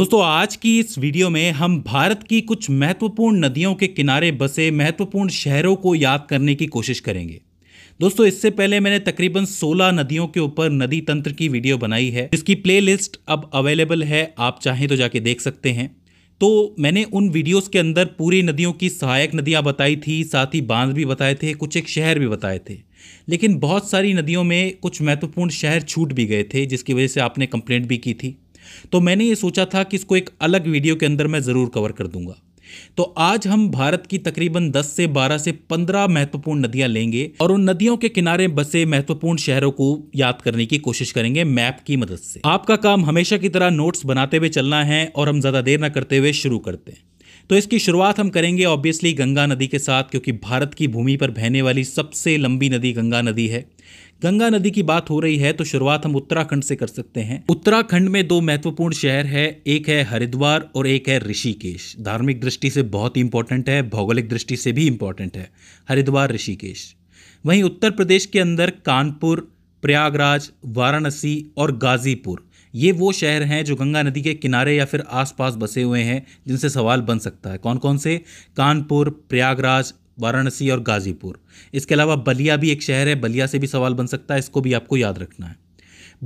दोस्तों आज की इस वीडियो में हम भारत की कुछ महत्वपूर्ण नदियों के किनारे बसे महत्वपूर्ण शहरों को याद करने की कोशिश करेंगे दोस्तों इससे पहले मैंने तकरीबन 16 नदियों के ऊपर नदी तंत्र की वीडियो बनाई है जिसकी प्लेलिस्ट अब अवेलेबल है आप चाहें तो जाके देख सकते हैं तो मैंने उन वीडियोस के अंदर पूरी नदियों की सहायक नदियां बताई थी साथ ही बांध भी बताए थे कुछ एक शहर भी बताए थे लेकिन बहुत सारी नदियों में कुछ महत्वपूर्ण शहर छूट भी गए थे जिसकी वजह से आपने कंप्लेंट भी की थी तो मैंने ये सोचा था कि इसको एक अलग वीडियो के अंदर मैं ज़रूर कवर कर दूंगा तो आज हम भारत की तकरीबन 10 से 12 से 15 महत्वपूर्ण नदियां लेंगे और उन नदियों के किनारे बसे महत्वपूर्ण शहरों को याद करने की कोशिश करेंगे मैप की मदद से आपका काम हमेशा की तरह नोट्स बनाते हुए चलना है और हम ज़्यादा देर ना करते हुए शुरू करते हैं तो इसकी शुरुआत हम करेंगे ऑब्वियसली गंगा नदी के साथ क्योंकि भारत की भूमि पर बहने वाली सबसे लंबी नदी गंगा नदी है गंगा नदी की बात हो रही है तो शुरुआत हम उत्तराखंड से कर सकते हैं उत्तराखंड में दो महत्वपूर्ण शहर है एक है हरिद्वार और एक है ऋषिकेश धार्मिक दृष्टि से बहुत ही इंपॉर्टेंट है भौगोलिक दृष्टि से भी इंपॉर्टेंट है हरिद्वार ऋषिकेश वहीं उत्तर प्रदेश के अंदर कानपुर प्रयागराज वाराणसी और गाजीपुर ये वो शहर हैं जो गंगा नदी के किनारे या फिर आसपास बसे हुए हैं जिनसे सवाल बन सकता है कौन कौन से कानपुर प्रयागराज वाराणसी और गाज़ीपुर इसके अलावा बलिया भी एक शहर है बलिया से भी सवाल बन सकता है इसको भी आपको याद रखना है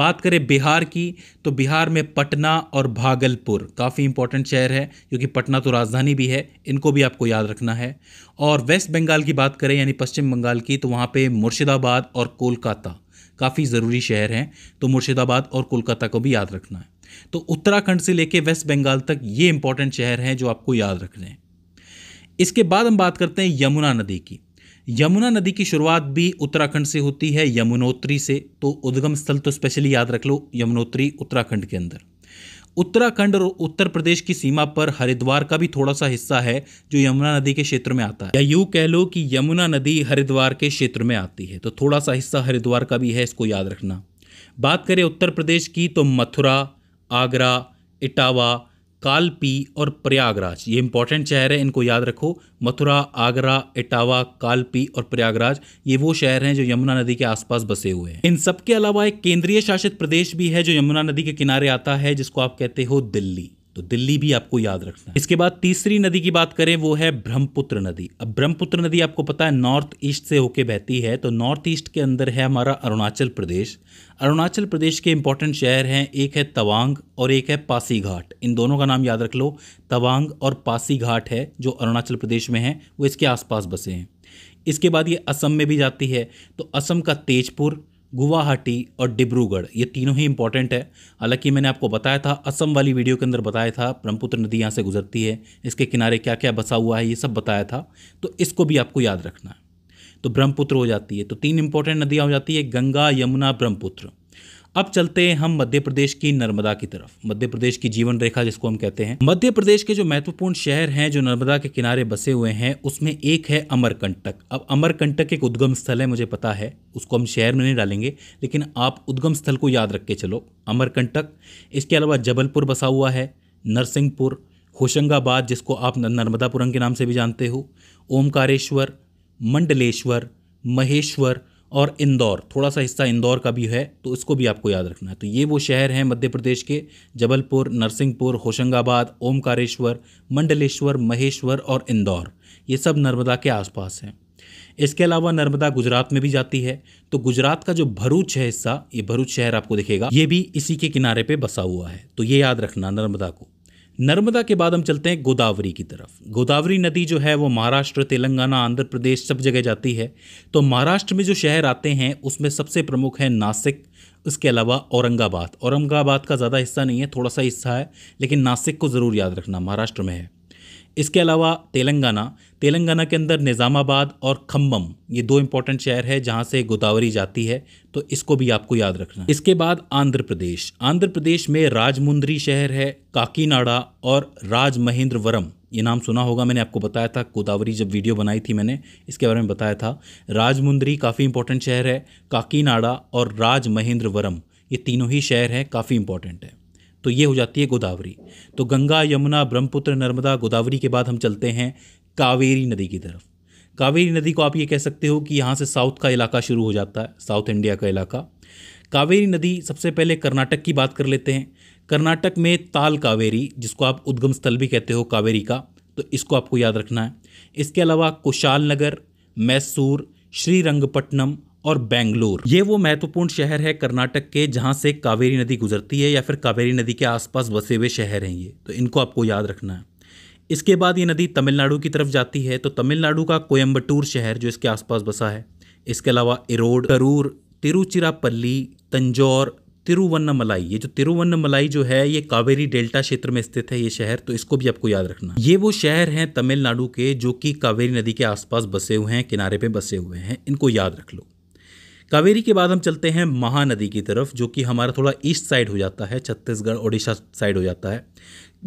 बात करें बिहार की तो बिहार में पटना और भागलपुर काफ़ी इंपॉर्टेंट शहर है क्योंकि पटना तो राजधानी भी है इनको भी आपको याद रखना है और वेस्ट बंगाल की बात करें यानी पश्चिम बंगाल की तो वहाँ पे मुर्शिदाबाद और कोलकाता काफ़ी ज़रूरी शहर हैं तो मुर्शिदाबाद और कोलकाता को भी याद रखना है तो उत्तराखंड से लेके वेस्ट बंगाल तक ये इंपॉर्टेंट शहर हैं जो आपको याद रखने हैं इसके बाद हम बात करते हैं यमुना नदी की यमुना नदी की शुरुआत भी उत्तराखंड से होती है यमुनोत्री से तो उद्गम स्थल तो स्पेशली याद रख लो यमुनोत्री उत्तराखंड के अंदर उत्तराखंड और उत्तर प्रदेश की सीमा पर हरिद्वार का भी थोड़ा सा हिस्सा है जो यमुना नदी के क्षेत्र में आता है या यूँ कह लो कि यमुना नदी हरिद्वार के क्षेत्र में आती है तो थोड़ा सा हिस्सा हरिद्वार का भी है इसको याद रखना बात करें उत्तर प्रदेश की तो मथुरा आगरा इटावा कालपी और प्रयागराज ये इंपॉर्टेंट शहर है इनको याद रखो मथुरा आगरा इटावा कालपी और प्रयागराज ये वो शहर हैं जो यमुना नदी के आसपास बसे हुए हैं इन सब के अलावा एक केंद्रीय शासित प्रदेश भी है जो यमुना नदी के किनारे आता है जिसको आप कहते हो दिल्ली तो दिल्ली भी आपको याद रखना इसके बाद तीसरी नदी की बात करें वो है ब्रह्मपुत्र नदी अब ब्रह्मपुत्र नदी आपको पता है नॉर्थ ईस्ट से होके बहती है तो नॉर्थ ईस्ट के अंदर है हमारा अरुणाचल प्रदेश अरुणाचल प्रदेश के इंपॉर्टेंट शहर हैं एक है तवांग और एक है पासीघाट इन दोनों का नाम याद रख लो तवांग और पासीघाट है जो अरुणाचल प्रदेश में है वो इसके आसपास बसे हैं इसके बाद ये असम में भी जाती है तो असम का तेजपुर गुवाहाटी और डिब्रूगढ़ ये तीनों ही इंपॉर्टेंट है हालांकि मैंने आपको बताया था असम वाली वीडियो के अंदर बताया था ब्रह्मपुत्र नदी यहाँ से गुजरती है इसके किनारे क्या क्या बसा हुआ है ये सब बताया था तो इसको भी आपको याद रखना है तो ब्रह्मपुत्र हो जाती है तो तीन इंपॉर्टेंट नदियाँ हो जाती है गंगा यमुना ब्रह्मपुत्र अब चलते हैं हम मध्य प्रदेश की नर्मदा की तरफ मध्य प्रदेश की जीवन रेखा जिसको हम कहते हैं मध्य प्रदेश के जो महत्वपूर्ण शहर हैं जो नर्मदा के किनारे बसे हुए हैं उसमें एक है अमरकंटक अब अमरकंटक एक उद्गम स्थल है मुझे पता है उसको हम शहर में नहीं डालेंगे लेकिन आप उद्गम स्थल को याद रख के चलो अमरकंटक इसके अलावा जबलपुर बसा हुआ है नरसिंहपुर होशंगाबाद जिसको आप नर्मदापुरम के नाम से भी जानते हो ओमकारेश्वर मंडलेश्वर महेश्वर और इंदौर थोड़ा सा हिस्सा इंदौर का भी है तो इसको भी आपको याद रखना है तो ये वो शहर हैं मध्य प्रदेश के जबलपुर नरसिंहपुर होशंगाबाद ओमकारेश्वर मंडलेश्वर महेश्वर और इंदौर ये सब नर्मदा के आसपास हैं इसके अलावा नर्मदा गुजरात में भी जाती है तो गुजरात का जो भरूच है हिस्सा ये भरूच शहर आपको दिखेगा ये भी इसी के किनारे पे बसा हुआ है तो ये याद रखना नर्मदा को नर्मदा के बाद हम चलते हैं गोदावरी की तरफ गोदावरी नदी जो है वो महाराष्ट्र तेलंगाना आंध्र प्रदेश सब जगह जाती है तो महाराष्ट्र में जो शहर आते हैं उसमें सबसे प्रमुख है नासिक उसके अलावा औरंगाबाद औरंगाबाद का ज़्यादा हिस्सा नहीं है थोड़ा सा हिस्सा है लेकिन नासिक को ज़रूर याद रखना महाराष्ट्र में है इसके अलावा तेलंगाना तेलंगाना के अंदर निज़ामाबाद और खम्बम ये दो इंपॉर्टेंट शहर है जहाँ से गोदावरी जाती है तो इसको भी आपको याद रखना इसके बाद आंध्र प्रदेश आंध्र प्रदेश में राजमुंद्री शहर है काकीनाडा और राज महेंद्रवरम ये नाम सुना होगा मैंने आपको बताया था गोदावरी जब वीडियो बनाई थी मैंने इसके बारे में बताया था राजमुंद्री काफ़ी इंपॉर्टेंट शहर है काकीनाडा और राज महेंद्रवरम ये तीनों ही शहर हैं काफ़ी इंपॉर्टेंट है तो ये हो जाती है गोदावरी तो गंगा यमुना ब्रह्मपुत्र नर्मदा गोदावरी के बाद हम चलते हैं कावेरी नदी की तरफ कावेरी नदी को आप ये कह सकते हो कि यहाँ से साउथ का इलाका शुरू हो जाता है साउथ इंडिया का इलाका कावेरी नदी सबसे पहले कर्नाटक की बात कर लेते हैं कर्नाटक में ताल कावेरी जिसको आप उद्गम स्थल भी कहते हो कावेरी का तो इसको आपको याद रखना है इसके अलावा कुशाल नगर मैसूर श्रीरंगपट्टनम और बेंगलोर ये वो महत्वपूर्ण शहर है कर्नाटक के जहाँ से कावेरी नदी गुजरती है या फिर कावेरी नदी के आसपास बसे हुए शहर हैं ये तो इनको आपको याद रखना है इसके बाद ये नदी तमिलनाडु की तरफ जाती है तो तमिलनाडु का कोयम्बटूर शहर जो इसके आसपास बसा है इसके अलावा इरोड करूर तिरुचिरापल्ली तंजौर तिरुवन्नमलाई ये जो तिरुवन्नमलाई जो है ये कावेरी डेल्टा क्षेत्र में स्थित है ये शहर तो इसको भी आपको याद रखना ये वो शहर हैं तमिलनाडु के जो कि कावेरी नदी के आसपास बसे हुए हैं किनारे पे बसे हुए हैं इनको याद रख लो कावेरी के बाद हम चलते हैं महानदी की तरफ जो कि हमारा थोड़ा ईस्ट साइड हो जाता है छत्तीसगढ़ ओडिशा साइड हो जाता है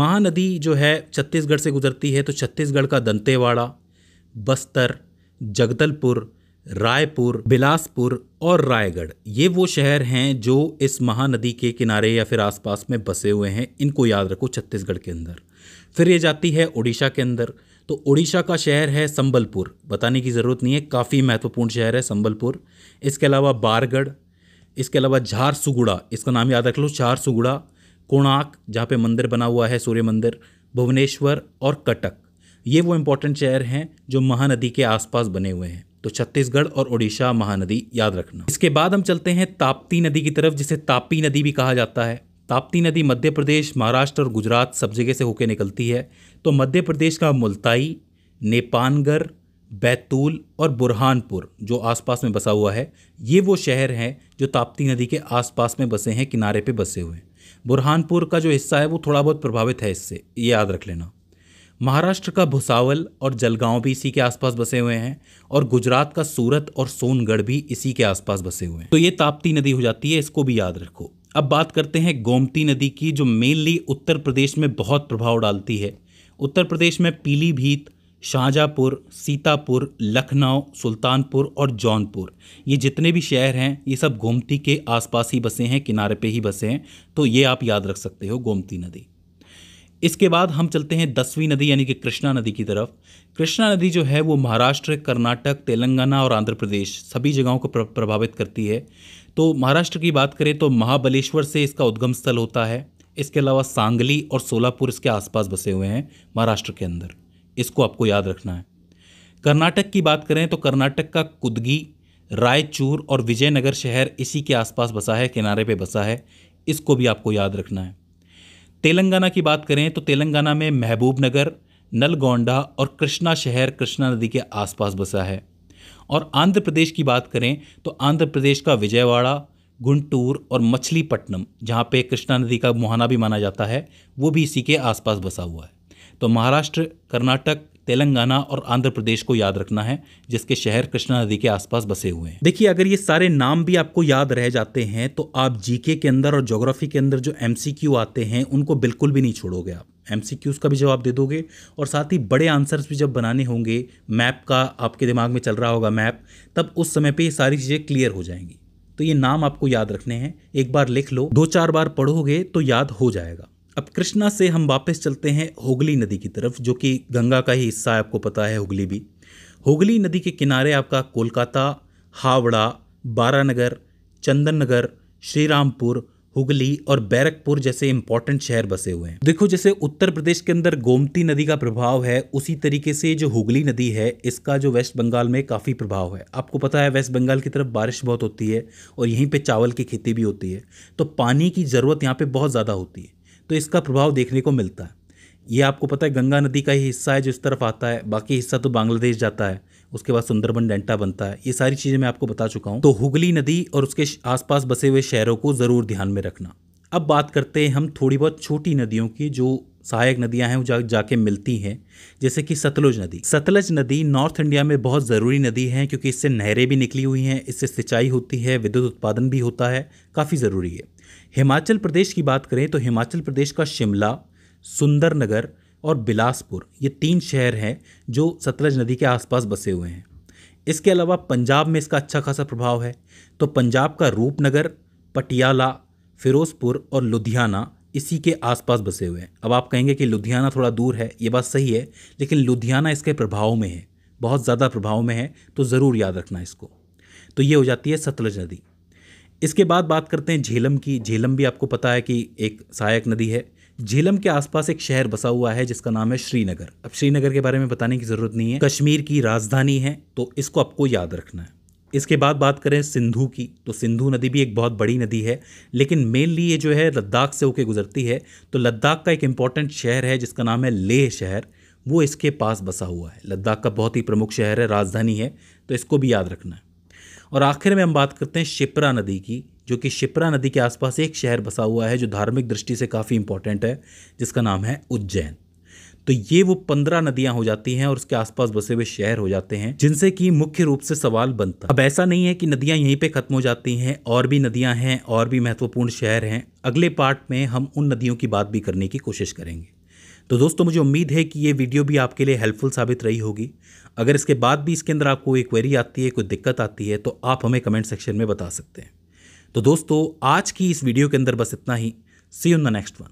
महानदी जो है छत्तीसगढ़ से गुजरती है तो छत्तीसगढ़ का दंतेवाड़ा बस्तर जगदलपुर रायपुर बिलासपुर और रायगढ़ ये वो शहर हैं जो इस महानदी के किनारे या फिर आसपास में बसे हुए हैं इनको याद रखो छत्तीसगढ़ के अंदर फिर ये जाती है ओडिशा के अंदर तो उड़ीसा का शहर है संबलपुर बताने की ज़रूरत नहीं है काफ़ी महत्वपूर्ण शहर है संबलपुर इसके अलावा बारगढ़ इसके अलावा झारसुगुड़ा इसका नाम याद रख लो झारसुगुड़ा कोणार्क जहाँ पे मंदिर बना हुआ है सूर्य मंदिर भुवनेश्वर और कटक ये वो इम्पोर्टेंट शहर हैं जो महानदी के आसपास बने हुए हैं तो छत्तीसगढ़ और उड़ीसा महानदी याद रखना इसके बाद हम चलते हैं ताप्ती नदी की तरफ जिसे तापी नदी भी कहा जाता है ताप्ती नदी मध्य प्रदेश महाराष्ट्र और गुजरात सब जगह से होकर निकलती है तो मध्य प्रदेश का मुल्ताई नेपानगर बैतूल और बुरहानपुर जो आसपास में बसा हुआ है ये वो शहर हैं जो ताप्ती नदी के आसपास में बसे हैं किनारे पे बसे हुए हैं बुरहानपुर का जो हिस्सा है वो थोड़ा बहुत प्रभावित है इससे ये याद रख लेना महाराष्ट्र का भुसावल और जलगांव भी इसी के आसपास बसे हुए हैं और गुजरात का सूरत और सोनगढ़ भी इसी के आसपास बसे हुए हैं तो ये ताप्ती नदी हो जाती है इसको भी याद रखो अब बात करते हैं गोमती नदी की जो मेनली उत्तर प्रदेश में बहुत प्रभाव डालती है उत्तर प्रदेश में पीलीभीत शाहजहाँपुर सीतापुर लखनऊ सुल्तानपुर और जौनपुर ये जितने भी शहर हैं ये सब गोमती के आसपास ही बसे हैं किनारे पे ही बसे हैं तो ये आप याद रख सकते हो गोमती नदी इसके बाद हम चलते हैं दसवीं नदी यानी कि कृष्णा नदी की तरफ कृष्णा नदी जो है वो महाराष्ट्र कर्नाटक तेलंगाना और आंध्र प्रदेश सभी जगहों को प्रभावित करती है तो महाराष्ट्र की बात करें तो महाबलेश्वर से इसका उद्गम स्थल होता है इसके अलावा सांगली और सोलापुर इसके आसपास बसे हुए हैं महाराष्ट्र के अंदर इसको आपको याद रखना है कर्नाटक की बात करें तो कर्नाटक का कुदगी रायचूर और विजयनगर शहर इसी के आसपास बसा है किनारे पे बसा है इसको भी आपको याद रखना है तेलंगाना की बात करें तो तेलंगाना में महबूब नगर नलगोंडा और कृष्णा शहर कृष्णा नदी के आसपास बसा है और आंध्र प्रदेश की बात करें तो आंध्र प्रदेश का विजयवाड़ा गुंटूर और मछलीपट्टनम जहाँ पे कृष्णा नदी का मुहाना भी माना जाता है वो भी इसी के आसपास बसा हुआ है तो महाराष्ट्र कर्नाटक तेलंगाना और आंध्र प्रदेश को याद रखना है जिसके शहर कृष्णा नदी के आसपास बसे हुए हैं देखिए अगर ये सारे नाम भी आपको याद रह जाते हैं तो आप जीके के अंदर और ज्योग्राफी के अंदर जो एम आते हैं उनको बिल्कुल भी नहीं छोड़ोगे आप एम का भी जवाब दे दोगे और साथ ही बड़े आंसर्स भी जब बनाने होंगे मैप का आपके दिमाग में चल रहा होगा मैप तब उस समय पर ये सारी चीज़ें क्लियर हो जाएंगी तो ये नाम आपको याद रखने हैं एक बार लिख लो दो चार बार पढ़ोगे तो याद हो जाएगा अब कृष्णा से हम वापस चलते हैं होगली नदी की तरफ जो कि गंगा का ही हिस्सा है आपको पता है होगली भी होगली नदी के किनारे आपका कोलकाता हावड़ा बारानगर चंदन नगर श्रीरामपुर हुगली और बैरकपुर जैसे इंपॉर्टेंट शहर बसे हुए हैं देखो जैसे उत्तर प्रदेश के अंदर गोमती नदी का प्रभाव है उसी तरीके से जो हुगली नदी है इसका जो वेस्ट बंगाल में काफ़ी प्रभाव है आपको पता है वेस्ट बंगाल की तरफ बारिश बहुत होती है और यहीं पर चावल की खेती भी होती है तो पानी की ज़रूरत यहाँ पर बहुत ज़्यादा होती है तो इसका प्रभाव देखने को मिलता है ये आपको पता है गंगा नदी का ही हिस्सा है जो इस तरफ आता है बाकी हिस्सा तो बांग्लादेश जाता है उसके बाद सुंदरबन डेंटा बनता है ये सारी चीज़ें मैं आपको बता चुका हूँ तो हुगली नदी और उसके आसपास बसे हुए शहरों को ज़रूर ध्यान में रखना अब बात करते हैं हम थोड़ी बहुत छोटी नदियों की जो सहायक नदियां हैं वो जा जाके मिलती हैं जैसे कि सतलुज नदी सतलज नदी नॉर्थ इंडिया में बहुत ज़रूरी नदी है क्योंकि इससे नहरें भी निकली हुई हैं इससे सिंचाई होती है विद्युत उत्पादन भी होता है काफ़ी ज़रूरी है हिमाचल प्रदेश की बात करें तो हिमाचल प्रदेश का शिमला सुंदरनगर और बिलासपुर ये तीन शहर हैं जो सतलज नदी के आसपास बसे हुए हैं इसके अलावा पंजाब में इसका अच्छा खासा प्रभाव है तो पंजाब का रूपनगर पटियाला फिरोजपुर और लुधियाना इसी के आसपास बसे हुए हैं अब आप कहेंगे कि लुधियाना थोड़ा दूर है ये बात सही है लेकिन लुधियाना इसके प्रभाव में है बहुत ज़्यादा प्रभाव में है तो ज़रूर याद रखना इसको तो ये हो जाती है सतलज नदी इसके बाद बात करते हैं झेलम की झेलम भी आपको पता है कि एक सहायक नदी है झेलम के आसपास एक शहर बसा हुआ है जिसका नाम है श्रीनगर अब श्रीनगर के बारे में बताने की ज़रूरत नहीं है कश्मीर की राजधानी है तो इसको आपको याद रखना है इसके बाद बात करें सिंधु की तो सिंधु नदी भी एक बहुत बड़ी नदी है लेकिन मेनली ये जो है लद्दाख से होके गुजरती है तो लद्दाख का एक इम्पॉर्टेंट शहर है जिसका नाम है लेह शहर वो इसके पास बसा हुआ है लद्दाख का बहुत ही प्रमुख शहर है राजधानी है तो इसको भी याद रखना है और आखिर में हम बात करते हैं शिप्रा नदी की जो कि शिप्रा नदी के आसपास एक शहर बसा हुआ है जो धार्मिक दृष्टि से काफ़ी इंपॉर्टेंट है जिसका नाम है उज्जैन तो ये वो पंद्रह नदियां हो जाती हैं और उसके आसपास बसे हुए शहर हो जाते हैं जिनसे कि मुख्य रूप से सवाल बनता अब ऐसा नहीं है कि नदियां यहीं पे खत्म हो जाती हैं और भी नदियां हैं और भी महत्वपूर्ण शहर हैं अगले पार्ट में हम उन नदियों की बात भी करने की कोशिश करेंगे तो दोस्तों मुझे उम्मीद है कि ये वीडियो भी आपके लिए हेल्पफुल साबित रही होगी अगर इसके बाद भी इसके अंदर आपको कोई क्वेरी आती है कोई दिक्कत आती है तो आप हमें कमेंट सेक्शन में बता सकते हैं तो दोस्तों आज की इस वीडियो के अंदर बस इतना ही see on the next one